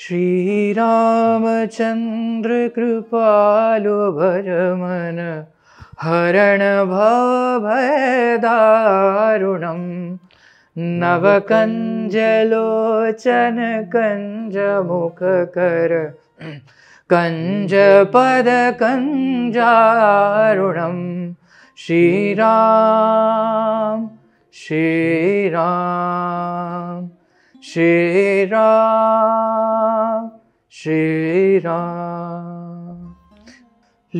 श्रीरामचन्द्रकृपालुभरमन हरणभेदारुणं नवकञ्जलोचनकञ्जमुखकर कञ्जपदकञ्जारुणं श्रीराम श्रीराम श्रेरा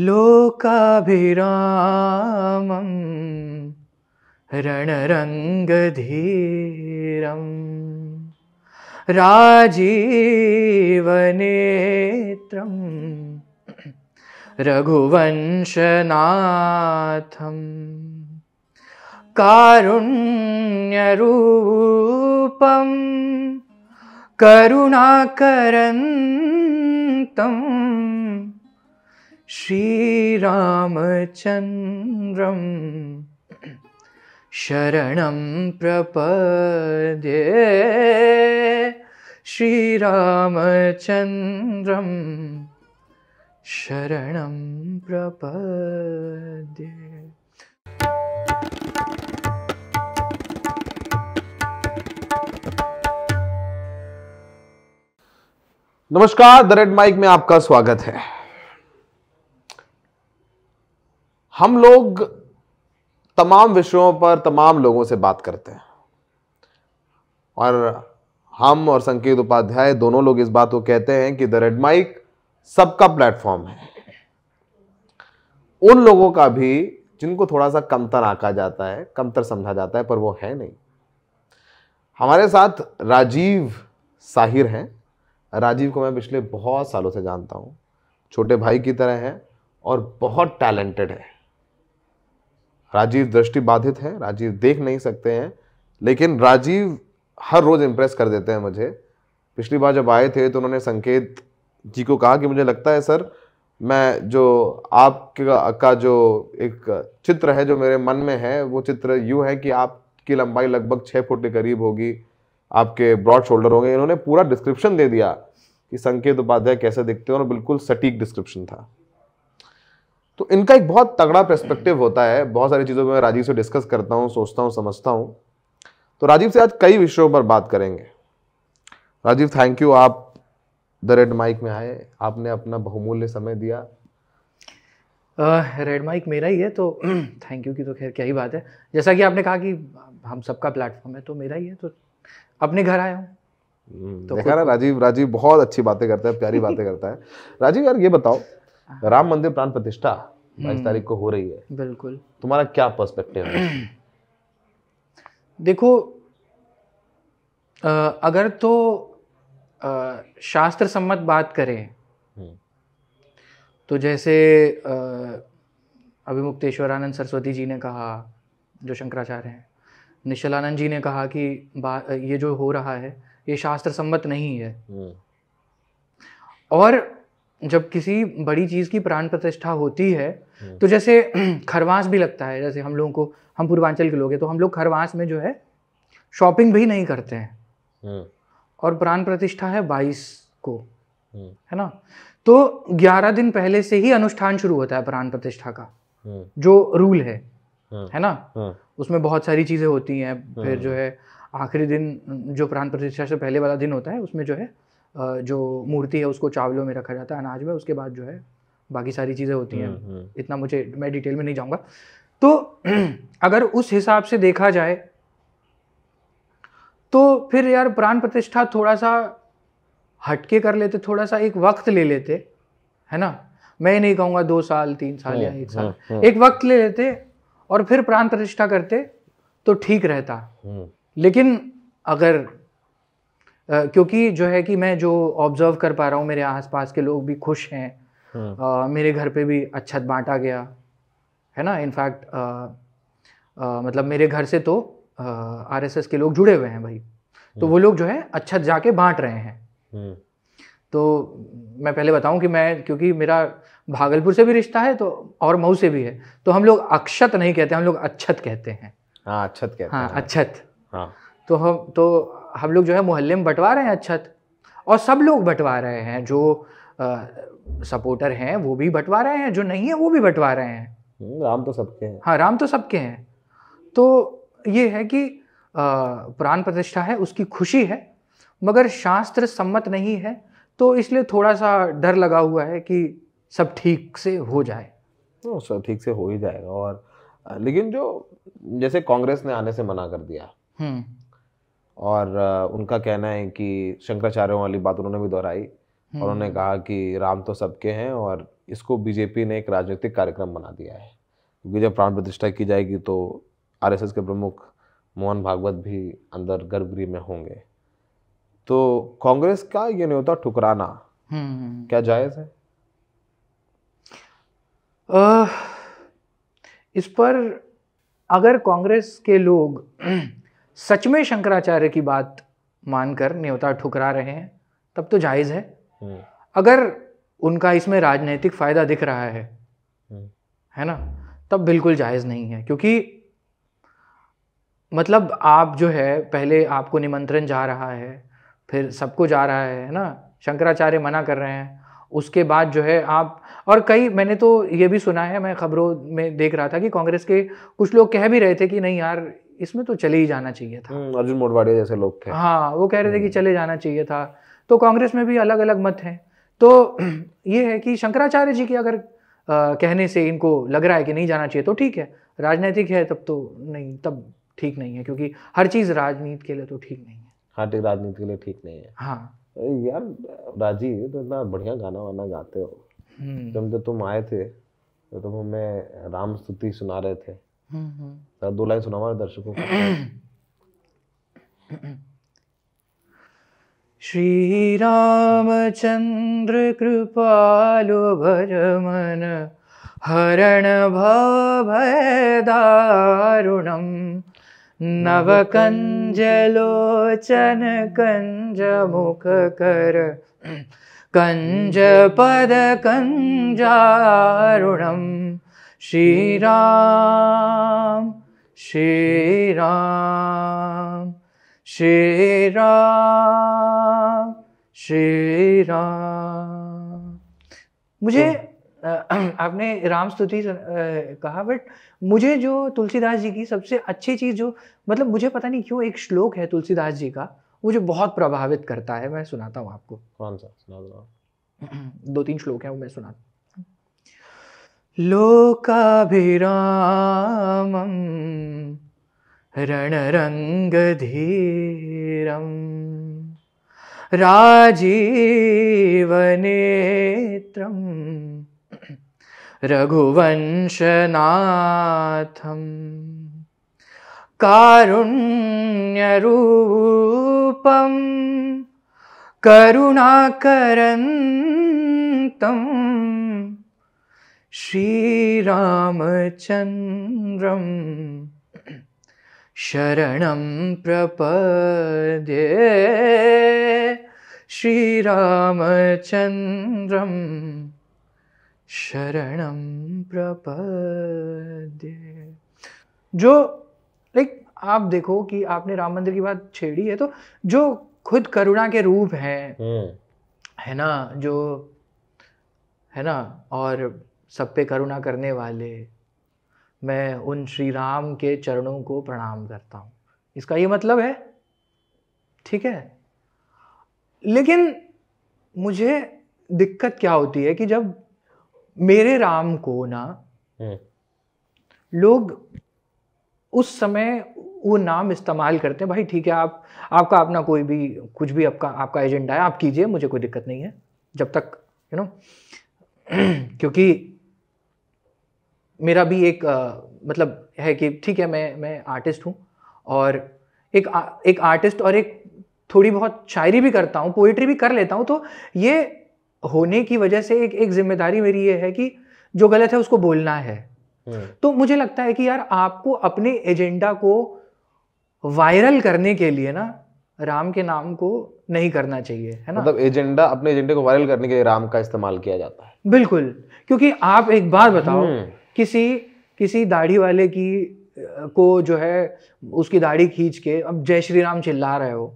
लोकाभिरामम् रणरङ्गधीरं राजीवनेत्रं रघुवंशनाथम् कारुण्यरूपं करुणाकरं श्रीरामचन्द्रं शरणं प्रपदे श्रीरामचन्द्रं शरणं प्रपदे नमस्कार द रेड माइक में आपका स्वागत है हम लोग तमाम विषयों पर तमाम लोगों से बात करते हैं और हम और संकेत उपाध्याय दोनों लोग इस बात को कहते हैं कि द रेड माइक सबका प्लेटफॉर्म है उन लोगों का भी जिनको थोड़ा सा कमतर आका जाता है कमतर समझा जाता है पर वो है नहीं हमारे साथ राजीव साहिर हैं राजीव को मैं पिछले बहुत सालों से जानता हूँ छोटे भाई की तरह है और बहुत टैलेंटेड है राजीव दृष्टि बाधित है राजीव देख नहीं सकते हैं लेकिन राजीव हर रोज़ इम्प्रेस कर देते हैं मुझे पिछली बार जब आए थे तो उन्होंने संकेत जी को कहा कि मुझे लगता है सर मैं जो आपके का जो एक चित्र है जो मेरे मन में है वो चित्र यूँ है कि आपकी लंबाई लगभग छः फुट के करीब होगी आपके ब्रॉड शोल्डर होंगे इन्होंने पूरा डिस्क्रिप्शन दे दिया कि संकेत उपाध्याय कैसे दिखते हैं और बिल्कुल सटीक डिस्क्रिप्शन था तो इनका एक बहुत तगड़ा पर्सपेक्टिव होता है बहुत सारी चीज़ों में राजीव से डिस्कस करता हूँ सोचता हूँ समझता हूँ तो राजीव से आज कई विषयों पर बात करेंगे राजीव थैंक यू आप द रेड माइक में आए आपने अपना बहुमूल्य समय दिया रेड uh, माइक मेरा ही है तो थैंक यू की तो खैर क्या ही बात है जैसा कि आपने कहा कि हम सबका प्लेटफॉर्म है तो मेरा ही है तो अपने घर आया हूँ हम्म, तो देखा ना राजीव राजीव बहुत अच्छी बातें करता है प्यारी बातें करता है राजीव यार ये बताओ हाँ। राम मंदिर प्राण प्रतिष्ठा बाईस हम्म। तारीख को हो रही है बिल्कुल तुम्हारा क्या पर्सपेक्टिव है देखो आ, अगर तो आ, शास्त्र सम्मत बात करें हम्म। तो जैसे अभिमुक्तेश्वरानंद सरस्वती जी ने कहा जो शंकराचार्य हैं निश्चलानंद जी ने कहा कि ये जो हो रहा है ये शास्त्र सम्मत नहीं है हम्म। और जब किसी बड़ी चीज़ की प्राण प्रतिष्ठा होती है हम्म। तो जैसे खरवास भी लगता है जैसे हम लोगों को हम पूर्वांचल के लोग हैं तो हम लोग खरवास में जो है शॉपिंग भी नहीं करते हैं हम्म। और प्राण प्रतिष्ठा है बाईस को है ना तो ग्यारह दिन पहले से ही अनुष्ठान शुरू होता है प्राण प्रतिष्ठा का जो रूल है है ना उसमें बहुत सारी चीज़ें होती हैं फिर हाँ। जो है आखिरी दिन जो प्राण प्रतिष्ठा से पहले वाला दिन होता है उसमें जो है जो मूर्ति है उसको चावलों में रखा जाता है अनाज में उसके बाद जो है बाकी सारी चीज़ें होती हैं हाँ, हाँ। इतना मुझे मैं डिटेल में नहीं जाऊँगा तो अगर उस हिसाब से देखा जाए तो फिर यार प्राण प्रतिष्ठा थोड़ा सा हटके कर लेते थोड़ा सा एक वक्त ले लेते है ना मैं नहीं कहूँगा दो साल तीन साल या एक साल एक वक्त ले लेते और फिर प्राण प्रतिष्ठा करते तो ठीक रहता हम्म। लेकिन अगर क्योंकि जो है कि मैं जो ऑब्जर्व कर पा रहा हूँ मेरे आसपास के लोग भी खुश हैं uh, मेरे घर पे भी अच्छत बांटा गया है ना इनफैक्ट मतलब मेरे घर से तो आरएसएस के लोग जुड़े हुए हैं भाई तो हम्म। वो लोग जो है अच्छत जाके बांट रहे हैं तो मैं पहले बताऊं कि मैं क्योंकि मेरा भागलपुर से भी रिश्ता है तो और मऊ से भी है तो हम लोग अक्षत नहीं कहते हम लोग अच्छत कहते हैं हाँ अच्छत कहते हाँ, हाँ। अच्छत हाँ तो हम तो हम लोग जो है मोहल्ले में बंटवा रहे हैं अच्छत और सब लोग बंटवा रहे हैं जो आ, सपोर्टर हैं वो भी बंटवा रहे हैं जो नहीं है वो भी बंटवा रहे हैं हम्म, राम तो सबके हैं हाँ राम तो सबके हैं तो ये है कि प्राण प्रतिष्ठा है उसकी खुशी है मगर शास्त्र सम्मत नहीं है तो इसलिए थोड़ा सा डर लगा हुआ है कि सब ठीक से हो जाए हाँ, सर ठीक से हो ही जाएगा और लेकिन जो जैसे कांग्रेस ने आने से मना कर दिया हम्म। और उनका कहना है कि शंकराचार्यों वाली बात उन्होंने भी दोहराई और हम्म। उन्होंने कहा कि राम तो सबके हैं और इसको बीजेपी ने एक राजनीतिक कार्यक्रम बना दिया है क्योंकि जब प्राण प्रतिष्ठा की जाएगी तो आरएसएस के प्रमुख मोहन भागवत भी अंदर गर्भगृह में होंगे तो कांग्रेस का ये नहीं होता ठुकराना हम्म। क्या जायज़ है इस पर अगर कांग्रेस के लोग सच में शंकराचार्य की बात मानकर न्योता ठुकरा रहे हैं तब तो जायज़ है हम्म। अगर उनका इसमें राजनीतिक फ़ायदा दिख रहा है हम्म। है ना तब बिल्कुल जायज़ नहीं है क्योंकि मतलब आप जो है पहले आपको निमंत्रण जा रहा है फिर सबको जा रहा है ना शंकराचार्य मना कर रहे हैं उसके बाद जो है आप और कई मैंने तो ये भी सुना है मैं खबरों में देख रहा था कि कांग्रेस के कुछ लोग कह भी रहे थे कि नहीं यार इसमें तो चले ही जाना चाहिए था हम्म, अर्जुन मोटवाड़े जैसे लोग थे हाँ वो कह रहे थे कि हम्म। चले जाना चाहिए था तो कांग्रेस में भी अलग अलग मत हैं तो ये है कि शंकराचार्य जी के अगर आ, कहने से इनको लग रहा है कि नहीं जाना चाहिए तो ठीक है राजनीतिक है तब तो नहीं तब ठीक नहीं है क्योंकि हर चीज़ राजनीति के लिए तो ठीक नहीं है हर चीज़ राजनीति के लिए ठीक नहीं है हाँ यार राजीव इतना बढ़िया गाना वाना गाते हो हम्म। जब जब तुम आए थे तो तुम हमें राम स्तुति सुना रहे थे हम्म, हम्म। दो लाइन सुना दर्शकों को श्री रामचंद्र कृपालु भरमन हरण भय दारुणम नवकञ्जलोचन कञ्जमुखकर कञ्जपदकञ्जारुणं श्रीराम श्रीराम श्रीराम श्रीराम मुझे आपने राम स्तुति कहा बट मुझे जो तुलसीदास जी की सबसे अच्छी चीज़ जो मतलब मुझे पता नहीं क्यों एक श्लोक है तुलसीदास जी का मुझे बहुत प्रभावित करता है मैं सुनाता हूँ आपको कौन सा सुना दो तीन श्लोक हैं वो मैं सुनाता लोकाभिरामं रणरङ्गधीरम् राजीवनेत्रम् रघुवंशनाथम् कारुण्यरूपं करुणाकरं श्रीरामचन्द्रम् शरणं प्रपद्ये श्रीरामचन्द्रम् शरण प्रपद्ये जो लाइक आप देखो कि आपने राम मंदिर की बात छेड़ी है तो जो खुद करुणा के रूप हैं हम्म। है ना जो है ना और सब पे करुणा करने वाले मैं उन श्री राम के चरणों को प्रणाम करता हूँ इसका ये मतलब है ठीक है लेकिन मुझे दिक्कत क्या होती है कि जब मेरे राम को ना हम्म। लोग उस समय वो नाम इस्तेमाल करते हैं भाई ठीक है आप आपका अपना कोई भी कुछ भी आपका आपका एजेंडा है आप कीजिए मुझे कोई दिक्कत नहीं है जब तक यू you नो know, क्योंकि मेरा भी एक आ, मतलब है कि ठीक है मैं मैं आर्टिस्ट हूँ और एक आ, एक आर्टिस्ट और एक थोड़ी बहुत शायरी भी करता हूँ पोइट्री भी कर लेता हूँ तो ये होने की वजह से एक एक जिम्मेदारी मेरी ये है कि जो गलत है उसको बोलना है हम्म। तो मुझे लगता है कि यार आपको अपने एजेंडा को वायरल करने के लिए ना राम के नाम को नहीं करना चाहिए है ना मतलब एजेंडा अपने एजेंडे को वायरल करने के लिए राम का इस्तेमाल किया जाता है बिल्कुल क्योंकि आप एक बार बताओ हम्म। किसी किसी दाढ़ी वाले की को जो है उसकी दाढ़ी खींच के अब जय श्री राम चिल्ला रहे हो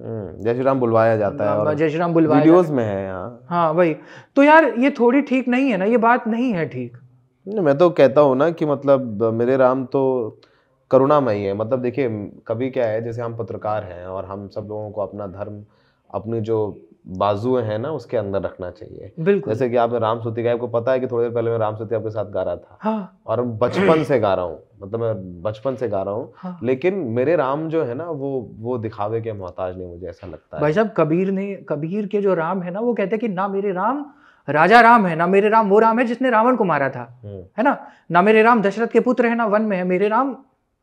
हम्म, जय श्री राम बुलवाया जाता है हाँ, जय श्री राम बुलवाया में है यहाँ हाँ भाई तो यार ये थोड़ी ठीक नहीं है ना ये बात नहीं है ठीक नहीं मैं तो कहता हूँ ना कि मतलब मेरे राम तो करुणामयी है मतलब देखिए कभी क्या है जैसे हम पत्रकार हैं और हम सब लोगों को अपना धर्म अपनी जो बाजुए हैं ना उसके अंदर रखना चाहिए बिल्कुल जैसे कि आप राम सूती गाय को पता है कि थोड़ी देर पहले मैं राम सूती आपके साथ गा रहा था हाँ। और बचपन से गा रहा हूँ मतलब मैं बचपन से गा रहा हूँ हाँ। लेकिन मेरे राम जो है ना वो वो दिखावे के मोहताज नहीं मुझे ऐसा लगता भाई साहब कबीर ने कबीर के जो राम है ना वो कहते हैं कि ना मेरे राम राजा राम है ना मेरे राम वो राम है जिसने रावण को मारा था हम्म। है ना ना मेरे राम दशरथ के पुत्र है ना वन में है मेरे राम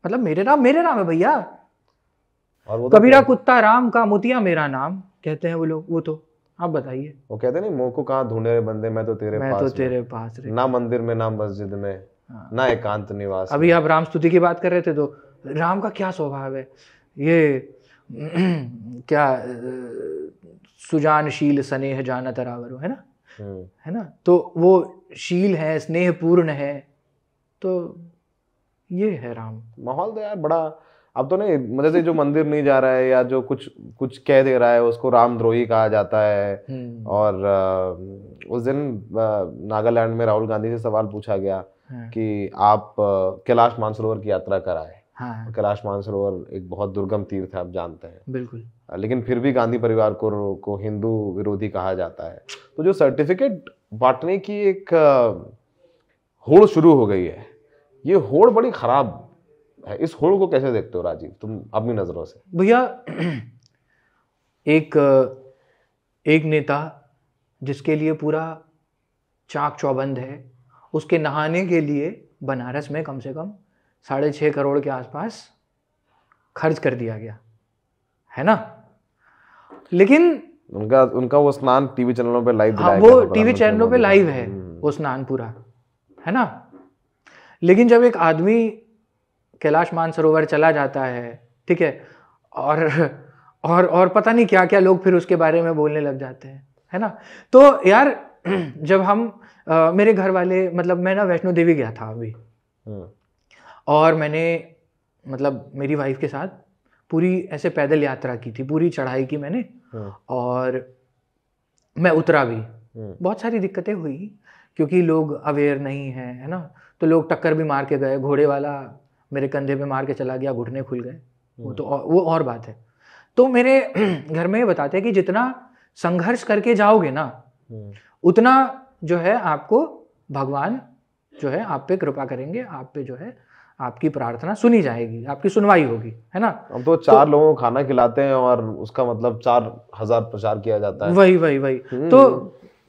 मतलब मेरे राम मेरे राम है भैया और वो तो कबीरा कुत्ता राम का मुतिया मेरा नाम कहते हैं वो लोग वो तो आप बताइए वो कहते नहीं मुंह को कहाँ ढूंढे रहे बंदे मैं तो तेरे मैं तो पास तो तेरे पास रहे। ना मंदिर में ना मस्जिद में हाँ। ना एकांत निवास अभी आप राम स्तुति की बात कर रहे थे तो राम का क्या स्वभाव है ये क्या सुजानशील स्नेह जाना तरावर है ना हम्म। है ना तो वो शील है स्नेह पूर्ण है तो ये है राम माहौल तो यार बड़ा अब तो नहीं मतलब जो मंदिर नहीं जा रहा है या जो कुछ कुछ कह दे रहा है उसको रामद्रोही कहा जाता है हम्म। और उस दिन नागालैंड में राहुल गांधी से सवाल पूछा गया हाँ। कि आप कैलाश मानसरोवर की यात्रा कराए हाँ। कैलाश मानसरोवर एक बहुत दुर्गम तीर्थ है आप जानते हैं बिल्कुल लेकिन फिर भी गांधी परिवार को को हिंदू विरोधी कहा जाता है तो जो सर्टिफिकेट बांटने की एक होड़ शुरू हो गई है ये होड़ बड़ी खराब है इस होड़ को कैसे देखते हो राजीव तुम अपनी नज़रों से भैया एक एक नेता जिसके लिए पूरा चाक चौबंद है उसके नहाने के लिए बनारस में कम से कम साढ़े छः करोड़ के आसपास खर्च कर दिया गया है ना लेकिन उनका उनका वो स्नान टीवी चैनलों पे लाइव हाँ, वो टीवी चैनलों पे लाइव है हम्म। वो स्नान पूरा है ना लेकिन जब एक आदमी कैलाश मानसरोवर चला जाता है ठीक है और और और पता नहीं क्या क्या लोग फिर उसके बारे में बोलने लग जाते हैं है ना तो यार जब हम आ, मेरे घर वाले मतलब मैं ना वैष्णो देवी गया था अभी हम्म। और मैंने मतलब मेरी वाइफ के साथ पूरी ऐसे पैदल यात्रा की थी पूरी चढ़ाई की मैंने हम्म। और मैं उतरा भी हम्म। बहुत सारी दिक्कतें हुई क्योंकि लोग अवेयर नहीं है है ना तो लोग टक्कर भी मार के गए घोड़े वाला मेरे कंधे पे मार के चला गया घुटने खुल गए वो हम्म। तो और, वो और बात है तो मेरे घर में ये बताते हैं कि जितना संघर्ष करके जाओगे ना हम्म। उतना जो है आपको भगवान जो है आप पे कृपा करेंगे आप पे जो है आपकी प्रार्थना सुनी जाएगी आपकी सुनवाई होगी है ना हम तो, तो चार तो, लोगों को खाना खिलाते हैं और उसका मतलब चार हजार प्रचार किया जाता है वही वही वही हम्म। तो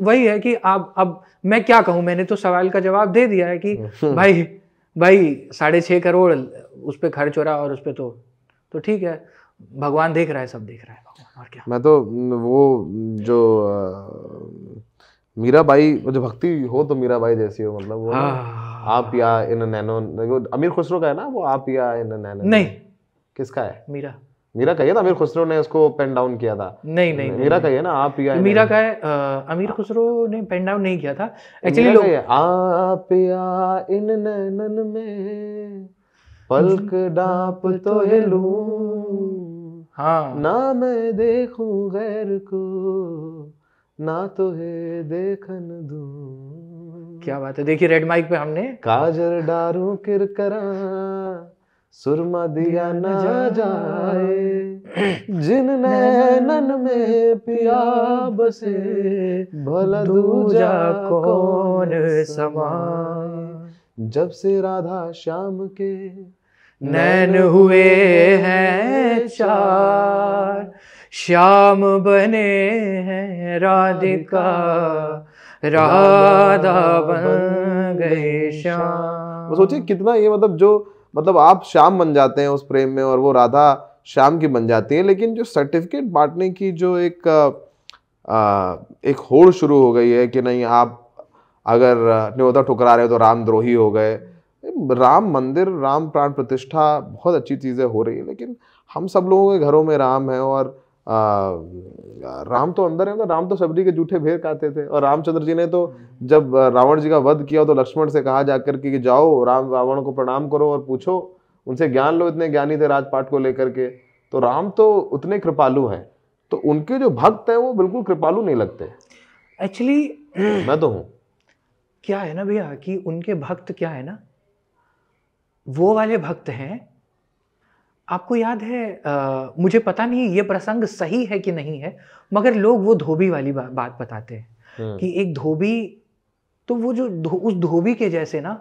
वही है कि आप अब मैं क्या कहूं मैंने तो सवाल का जवाब दे दिया है कि भाई भाई साढ़े छः करोड़ उस पर खर्च हो रहा और उस पर तो तो ठीक है भगवान देख रहा है सब देख रहा है भगवान और क्या मैं तो वो जो मीरा बाई जो भक्ति हो तो मीरा बाई जैसी हो मतलब वो हाँ। आप या इन नैनो अमीर खुसरो का है ना वो आप या इन नैनो नहीं किसका है मीरा मीरा कहिए ना अमीर खुसरो ने उसको पेन डाउन किया था नहीं नहीं नहीं मीरा कहिए ना आप ही मीरा का है अमीर खुसरो ने पेन डाउन नहीं किया था एक्चुअली लोग आप या इन नैनन में पलक डाप तो है लू हाँ ना मैं देखूं गैर को ना तो है देखन दूं क्या बात है देखिए रेड माइक पे हमने काजर डारू किरकरा सुरमा दिया न जाए जिन नैनन में पिया बसे भला दूजा कौन समाए जब से राधा श्याम के नैन हुए हैं चार श्याम बने हैं राधिका राधा बन गए श्याम सोचिए कितना ये मतलब जो मतलब आप श्याम बन जाते हैं उस प्रेम में और वो राधा श्याम की बन जाती है लेकिन जो सर्टिफिकेट बांटने की जो एक आ, एक होड़ शुरू हो गई है कि नहीं आप अगर न्योता ठुकरा रहे हो तो रामद्रोही हो गए राम मंदिर राम प्राण प्रतिष्ठा बहुत अच्छी चीज़ें हो रही है लेकिन हम सब लोगों के घरों में राम है और आ, राम तो अंदर है ना राम तो सबरी के जूठे भेर खाते थे और रामचंद्र जी ने तो हम्म। जब रावण जी का वध किया तो लक्ष्मण से कहा जाकर कि जाओ राम रावण को प्रणाम करो और पूछो उनसे ज्ञान लो इतने ज्ञानी थे राजपाट को लेकर के तो राम तो उतने कृपालु हैं तो उनके जो भक्त हैं वो बिल्कुल कृपालु नहीं लगते एक्चुअली मैं तो हूँ क्या है ना भैया कि उनके भक्त क्या है ना वो वाले भक्त हैं आपको याद है आ, मुझे पता नहीं ये प्रसंग सही है कि नहीं है मगर लोग वो धोबी वाली बा, बात बताते हैं हम्म। कि एक धोबी तो वो जो धो, उस धोबी के जैसे ना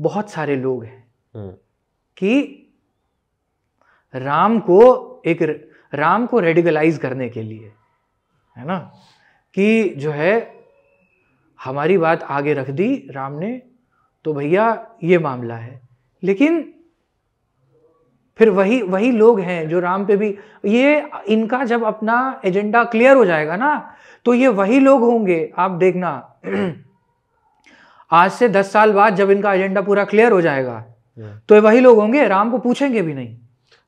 बहुत सारे लोग हैं हम्म। कि राम को एक राम को रेडिकलाइज करने के लिए है ना कि जो है हमारी बात आगे रख दी राम ने तो भैया ये मामला है लेकिन फिर वही वही लोग हैं जो राम पे भी ये इनका जब अपना एजेंडा क्लियर हो जाएगा ना तो ये वही लोग होंगे आप देखना आज से दस साल बाद जब इनका एजेंडा पूरा क्लियर हो जाएगा तो ये वही लोग होंगे राम को पूछेंगे भी नहीं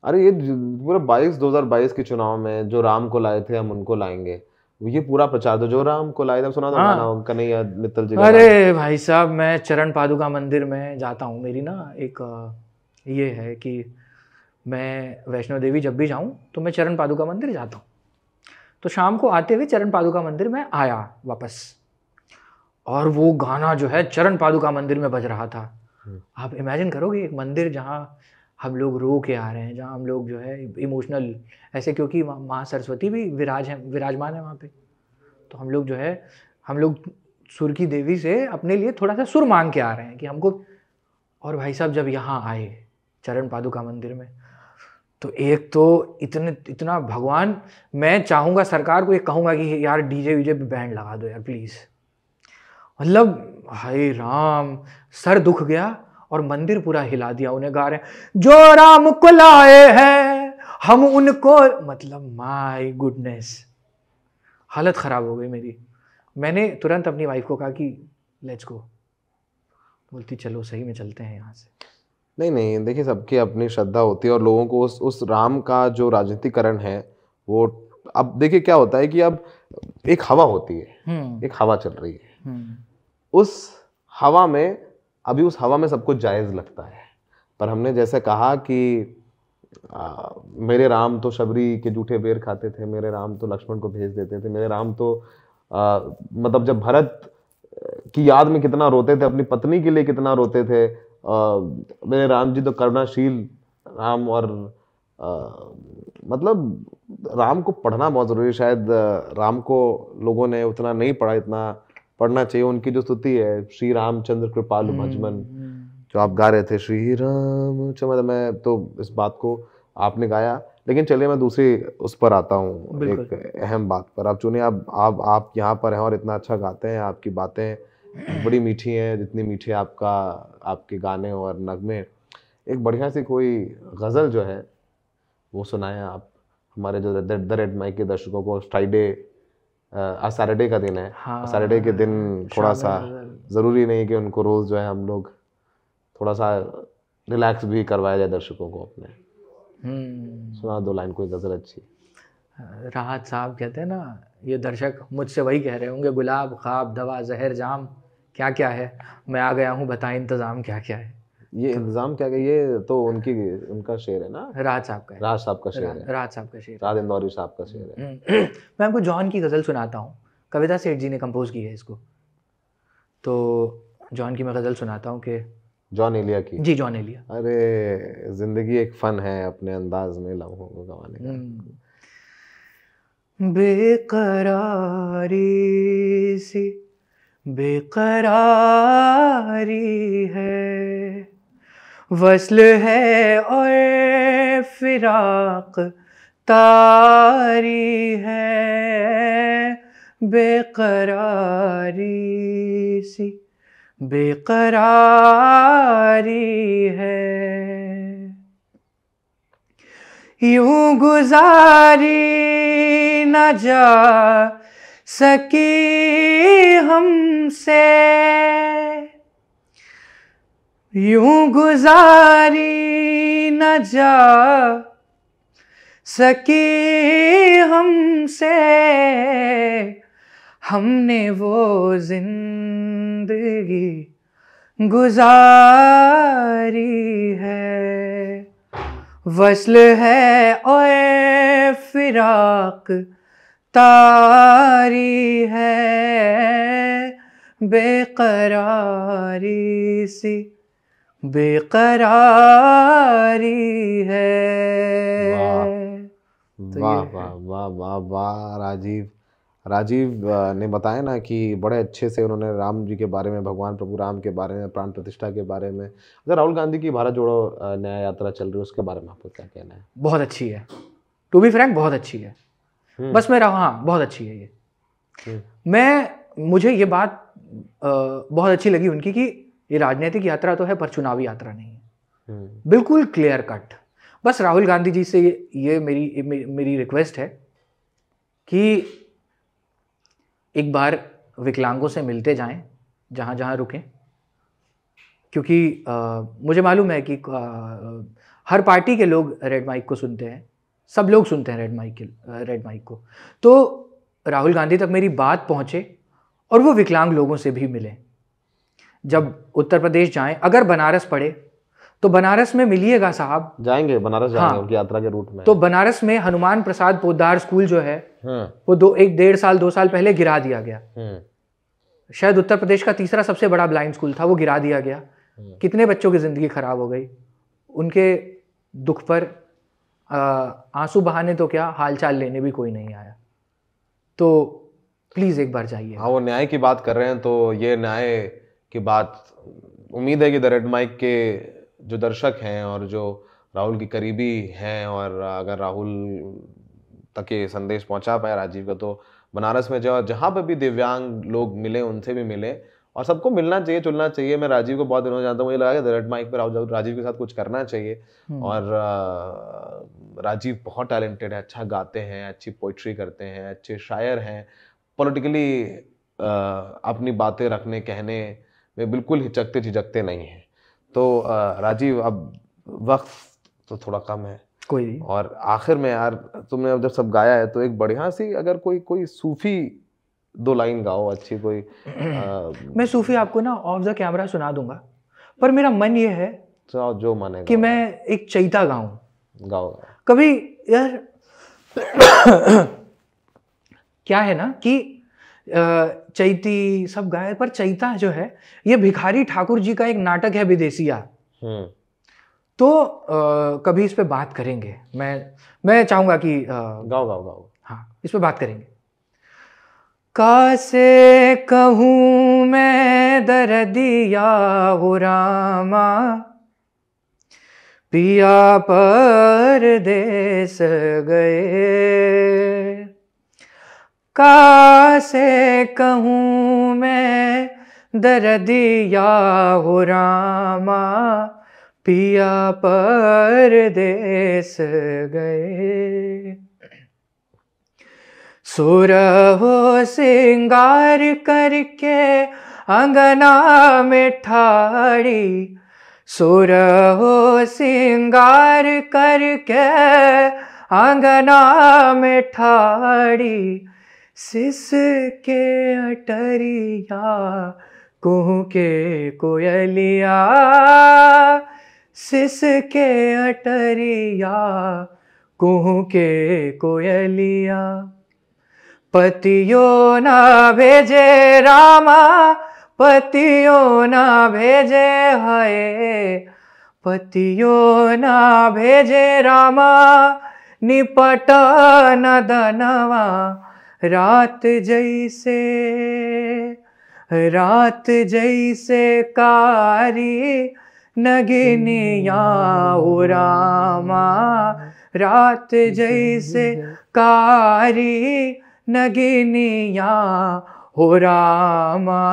अरे ये पूरा बाईस दो हजार बाईस के चुनाव में जो राम को लाए थे हम उनको लाएंगे ये पूरा प्रचार था जो राम को लाए थे सुना था हाँ। कन्हैया मित्तल जी अरे भाई साहब मैं चरण पादुका मंदिर में जाता हूँ मेरी ना एक ये है कि मैं वैष्णो देवी जब भी जाऊँ तो मैं चरण पादुका मंदिर जाता हूँ तो शाम को आते हुए चरण पादुका मंदिर में आया वापस और वो गाना जो है चरण पादुका मंदिर में बज रहा था हम्म। आप इमेजिन करोगे एक मंदिर जहाँ हम लोग रो के आ रहे हैं जहाँ हम लोग जो है इमोशनल ऐसे क्योंकि माँ सरस्वती भी विराज है विराजमान है वहाँ पे तो हम लोग जो है हम लोग सुर की देवी से अपने लिए थोड़ा सा सुर मांग के आ रहे हैं कि हमको और भाई साहब जब यहाँ आए चरण पादुका मंदिर में तो एक तो इतने इतना भगवान मैं चाहूँगा सरकार को ये कहूँगा कि यार डीजे वीजे पे बैंड लगा दो यार प्लीज़ मतलब हाय राम सर दुख गया और मंदिर पूरा हिला दिया उन्हें गा रहे हैं जो राम को लाए हैं हम उनको मतलब माय गुडनेस हालत ख़राब हो गई मेरी मैंने तुरंत अपनी वाइफ को कहा कि लेट्स गो बोलती चलो सही में चलते हैं यहाँ से नहीं नहीं देखिए सबकी अपनी श्रद्धा होती है और लोगों को उस उस राम का जो राजनीतिकरण है वो अब देखिए क्या होता है कि अब एक हवा होती है हम्म। एक हवा चल रही है हम्म। उस हवा में अभी उस हवा में सब कुछ जायज़ लगता है पर हमने जैसे कहा कि आ, मेरे राम तो शबरी के जूठे बेर खाते थे मेरे राम तो लक्ष्मण को भेज देते थे मेरे राम तो आ, मतलब जब भरत की याद में कितना रोते थे अपनी पत्नी के लिए कितना रोते थे मेरे राम जी तो करुणाशील राम और आ, मतलब राम को पढ़ना बहुत ज़रूरी है शायद राम को लोगों ने उतना नहीं पढ़ा इतना पढ़ना चाहिए उनकी जो स्तुति है श्री रामचंद्र कृपाल हम्म, भजमन हम्म। जो आप गा रहे थे श्री राम मतलब मैं तो इस बात को आपने गाया लेकिन चलिए मैं दूसरी उस पर आता हूँ एक अहम बात पर आप चुनिए आप आप आप यहाँ पर हैं और इतना अच्छा गाते हैं आपकी बातें बड़ी मीठी हैं जितनी मीठी आपका आपके गाने और नगमे एक बढ़िया सी कोई गज़ल जो है वो सुनाएं आप हमारे जो द रेड माइक के दर्शकों को फ्राइडे आज सैटरडे का दिन है हाँ, सैटरडे के दिन थोड़ा सा ज़रूरी नहीं कि उनको रोज़ जो है हम लोग थोड़ा सा रिलैक्स भी करवाया जाए दर्शकों को अपने हम्म। सुना दो लाइन कोई गज़ल अच्छी राहत साहब कहते हैं ना ये दर्शक मुझसे वही कह रहे होंगे गुलाब ख्वाब दवा जहर जाम क्या क्या है मैं आ गया हूँ बताए इंतज़ाम क्या क्या है ये तो, इंतजाम क्या ये तो उनकी उनका शेर है ना राज साहब का राज साहब का शेर है राज साहब का शेर राज इंदौरी साहब का शेर है हम्म, हम्म। मैं आपको जॉन की गज़ल सुनाता हूँ कविता सेठ जी ने कंपोज की है इसको तो जॉन की मैं गज़ल सुनाता हूँ कि जॉन एलिया की जी जॉन एलिया अरे जिंदगी एक फन है अपने अंदाज में लम्हों को गवाने का हम्म। बेकरारी सी बेकरारी है वसल है और फिराक तारी है बेकरारी सी बेकरारी है यूं गुजारी न जा सके हमसे यूं गुजारी न जा सकी हमसे हमने वो जिंदगी गुजारी है वसल है ओए फिराक तारी है बेकरारी सी बेकरारी है वाह तो वाह वाह वाह वाह राजीव राजीव ने बताया ना कि बड़े अच्छे से उन्होंने राम जी के बारे में भगवान प्रभु राम के बारे में प्राण प्रतिष्ठा के बारे में अच्छा राहुल गांधी की भारत जोड़ो न्याय यात्रा चल रही है उसके बारे में आपको क्या कहना है बहुत अच्छी है टू बी फ्रैंक बहुत अच्छी है हम्म। बस मेरा हाँ बहुत अच्छी है ये हम्म। मैं मुझे ये बात आ, बहुत अच्छी लगी उनकी कि ये राजनीतिक यात्रा तो है पर चुनावी यात्रा नहीं है हम्म। बिल्कुल क्लियर कट बस राहुल गांधी जी से ये, ये मेरी मे, मेरी रिक्वेस्ट है कि एक बार विकलांगों से मिलते जाएं जहां जहां रुकें क्योंकि आ, मुझे मालूम है कि आ, हर पार्टी के लोग रेड माइक को सुनते हैं सब लोग सुनते हैं रेड माइक रेड माइक को तो राहुल गांधी तक मेरी बात पहुंचे और वो विकलांग लोगों से भी मिले जब उत्तर प्रदेश जाएं अगर बनारस पड़े तो बनारस में मिलिएगा साहब जाएंगे बनारस जाएंगे हाँ, उनकी यात्रा के रूट में तो बनारस में हनुमान प्रसाद पोदार स्कूल जो है हम्म। वो दो एक डेढ़ साल दो साल पहले गिरा दिया गया हम्म। शायद उत्तर प्रदेश का तीसरा सबसे बड़ा ब्लाइंड स्कूल था वो गिरा दिया गया हम्म। कितने बच्चों की ज़िंदगी खराब हो गई उनके दुख पर आंसू बहाने तो क्या हालचाल लेने भी कोई नहीं आया तो प्लीज़ एक बार जाइए हाँ वो न्याय की बात कर रहे हैं तो ये न्याय की बात उम्मीद है कि द रेड माइक के जो दर्शक हैं और जो राहुल की करीबी हैं और अगर राहुल तक ये संदेश पहुंचा पाए राजीव का तो बनारस में जो जहाँ पर भी दिव्यांग लोग मिले उनसे भी मिले और सबको मिलना चाहिए चुलना चाहिए मैं राजीव को बहुत दिनों जानता हूँ मुझे लगा कि रेड माइक पर राजीव के साथ कुछ करना चाहिए हम्म। और राजीव बहुत टैलेंटेड है अच्छा गाते हैं अच्छी पोइट्री करते हैं अच्छे शायर हैं पॉलिटिकली अपनी बातें रखने कहने में बिल्कुल हिचकते झिझकते नहीं हैं तो राजीव अब वक्त तो थोड़ा कम है कोई और आखिर में यार तुमने अब जब सब गाया है तो एक बढ़िया सी अगर कोई कोई सूफी दो लाइन गाओ अच्छी कोई आ, मैं सूफी आपको ना ऑफ द कैमरा सुना दूंगा पर मेरा मन ये है जो मन है कि मैं एक चैता गाऊं गाओ कभी यार क्या है ना कि चैती सब गाय पर चैता जो है ये भिखारी ठाकुर जी का एक नाटक है विदेशिया हम्म। तो आ, कभी इस पे बात करेंगे मैं मैं चाहूंगा कि गाओ गाओ गाओ हाँ इस पे बात करेंगे कासे कहूँ मैं हो रामा पिया पर देस गए कासे कहूँ मैं हो रामा पिया पर देस गए सुर हो सिंगार करके अंगना मिठाड़ी सुरहो सुर हो सिंगार करके अंगना मिठाड़ी सिस के अटरिया कुह के कोयलिया सिस के अटरिया कुह के कोयलिया पतियों ना भेजे रामा पतियों ना भेजे हये पतियों ना भेजे रामा निपट न दनवा रात जैसे रात जैसे कारी नगिनिया रामा रात जैसे कारी नगिनिया हो रामा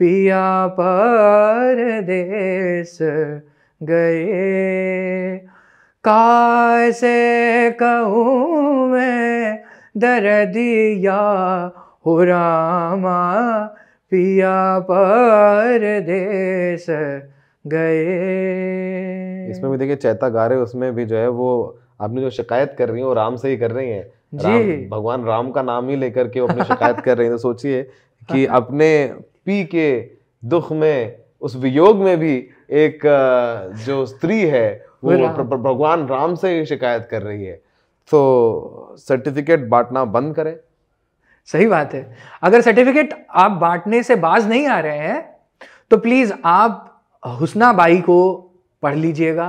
पिया पर देश गए कैसे कहूँ मैं दिया हो रामा पिया पर देश गए इसमें भी देखिए चैता गा रहे उसमें भी जो है वो आपने जो शिकायत कर रही हैं वो राम से ही कर रही हैं राम, भगवान राम का नाम ही लेकर के अपनी शिकायत कर रही है तो सोचिए कि हाँ, हाँ। अपने पी के दुख में उस वियोग में भी एक जो स्त्री है वो भगवान राम से ही शिकायत कर रही है तो सर्टिफिकेट बांटना बंद करें सही बात है अगर सर्टिफिकेट आप बांटने से बाज नहीं आ रहे हैं तो प्लीज़ आप हुसना बाई को पढ़ लीजिएगा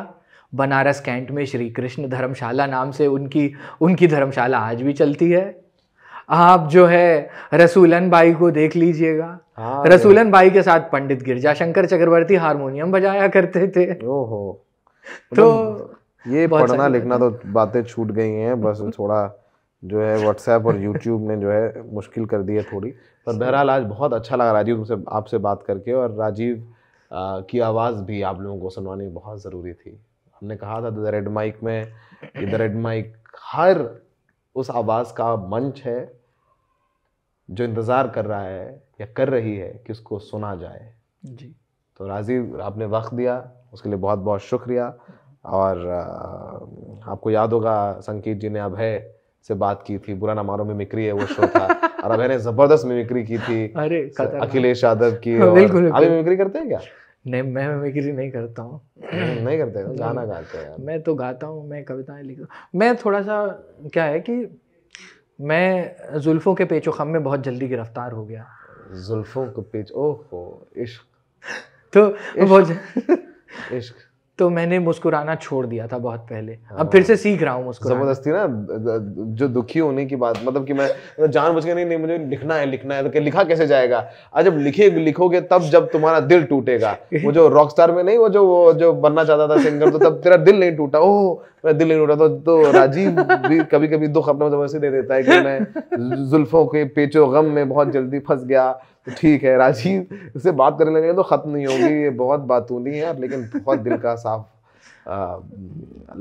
बनारस कैंट में श्री कृष्ण धर्मशाला नाम से उनकी उनकी धर्मशाला आज भी चलती है आप जो है रसूलन बाई को देख लीजिएगा हाँ, रसूलन बाई के साथ पंडित शंकर चक्रवर्ती हारमोनियम बजाया करते थे ओहो तो ये पढ़ना लिखना तो बातें छूट गई हैं बस थोड़ा जो है व्हाट्सएप और यूट्यूब ने जो है मुश्किल कर दी है थोड़ी पर बहरहाल आज बहुत अच्छा लगा राजीव तुमसे आपसे बात करके और राजीव की आवाज़ भी आप लोगों को सुनवानी बहुत ज़रूरी थी हमने कहा था रेड माइक में द रेड माइक हर उस आवाज़ का मंच है जो इंतज़ार कर रहा है या कर रही है कि उसको सुना जाए जी तो राजीव आपने वक्त दिया उसके लिए बहुत बहुत शुक्रिया और आपको याद होगा संकेत जी ने अभय से बात की थी बुरा ना मारो मिमिक्री है वो शो था और अभय ने जबरदस्त मिमिक्री की थी अरे अखिलेश यादव की बिल्कुल अभी मिमिक्री करते हैं क्या नहीं मैं मिमिक्री नहीं करता हूँ हम्म, नहीं करते गाना गाते हैं मैं तो गाता हूँ मैं कविताएं लिखता हूँ मैं थोड़ा सा क्या है कि मैं जुल्फ़ों के पेचो खम में बहुत जल्दी गिरफ्तार हो गया जुल्फ़ों के पेच ओह इश्क तो इश्क तो मैंने मुस्कुराना छोड़ दिया था बहुत पहले हाँ। अब फिर से सीख रहा हूँ जबरदस्ती ना जो दुखी होने की बात मतलब कि मैं जान बुझ के नहीं नहीं मुझे लिखना है लिखना है तो क्या लिखा कैसे जाएगा आज जब लिखे लिखोगे तब जब तुम्हारा दिल टूटेगा वो जो रॉक स्टार में नहीं वो जो वो जो बनना चाहता था सिंगर तो तब तेरा दिल नहीं टूटा ओह मेरा दिल नहीं टूटा तो, तो राजीव भी कभी कभी दुख अपना जबरदस्ती दे देता है कि मैं जुल्फों के पेचो गम में बहुत जल्दी फंस गया तो ठीक है राजीव से बात करने लगे तो ख़त्म नहीं होगी ये बहुत बातूनी है लेकिन बहुत दिल का साफ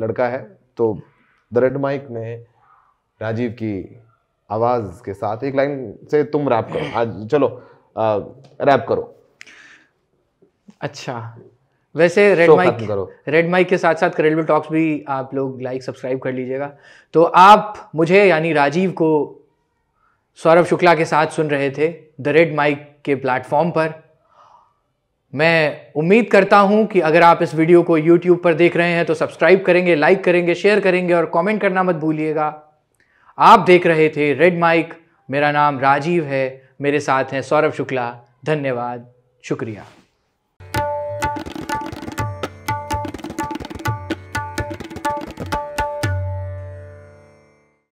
लड़का है तो द रेड माइक में राजीव की आवाज़ के साथ एक लाइन से तुम रैप करो आज चलो आ, रैप करो अच्छा वैसे रेड माइक करो रेड माइक के साथ साथ करेलबल टॉक्स भी आप लोग लाइक सब्सक्राइब कर लीजिएगा तो आप मुझे यानी राजीव को सौरभ शुक्ला के साथ सुन रहे थे द रेड माइक के प्लेटफॉर्म पर मैं उम्मीद करता हूं कि अगर आप इस वीडियो को यूट्यूब पर देख रहे हैं तो सब्सक्राइब करेंगे लाइक करेंगे शेयर करेंगे और कमेंट करना मत भूलिएगा आप देख रहे थे रेड माइक मेरा नाम राजीव है मेरे साथ हैं सौरभ शुक्ला धन्यवाद शुक्रिया